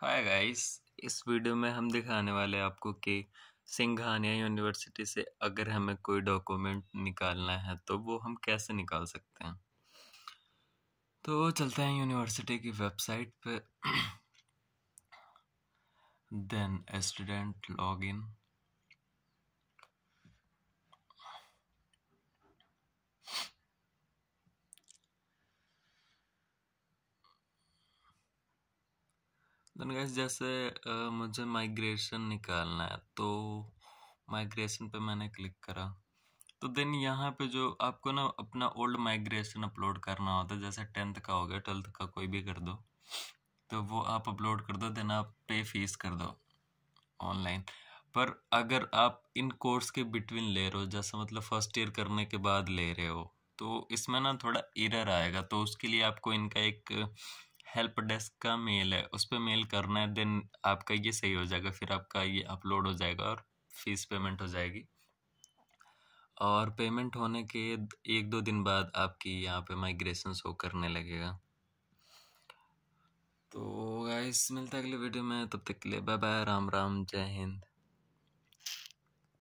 hi guys इस video में हम दिखाने वाले हैं आपको कि सिंघानिया यूनिवर्सिटी से अगर हमें कोई डॉक्यूमेंट निकालना है तो वो हम कैसे निकाल सकते हैं तो चलते हैं यूनिवर्सिटी की वेबसाइट पे then student log in then गैस जैसे मुझे माइग्रेशन निकालना है तो माइग्रेशन पे मैंने क्लिक करा तो देन यहाँ पे जो आपको ना अपना ओल्ड माइग्रेशन अपलोड करना होता है जैसे टेंथ का हो गया ट्वेल्थ का कोई भी कर दो तो वो आप अपलोड कर दो देन आप पे फीस कर दो ऑनलाइन पर अगर आप इन कोर्स के बिटवीन ले रहे हो जैसे मतलब फर्स्ट ईयर करने के बाद ले रहे हो तो इसमें ना थोड़ा एरर आएगा तो उसके लिए आपको इनका एक हेल्प डेस्क का मेल है उस पर मेल करना है देन आपका ये सही हो जाएगा फिर आपका ये अपलोड हो जाएगा और फीस पेमेंट हो जाएगी और पेमेंट होने के एक दो दिन बाद आपकी यहाँ पे माइग्रेशन शो करने लगेगा तो गाइस मिलता है अगले वीडियो में तब तक के लिए बाय बाय राम राम जय हिंद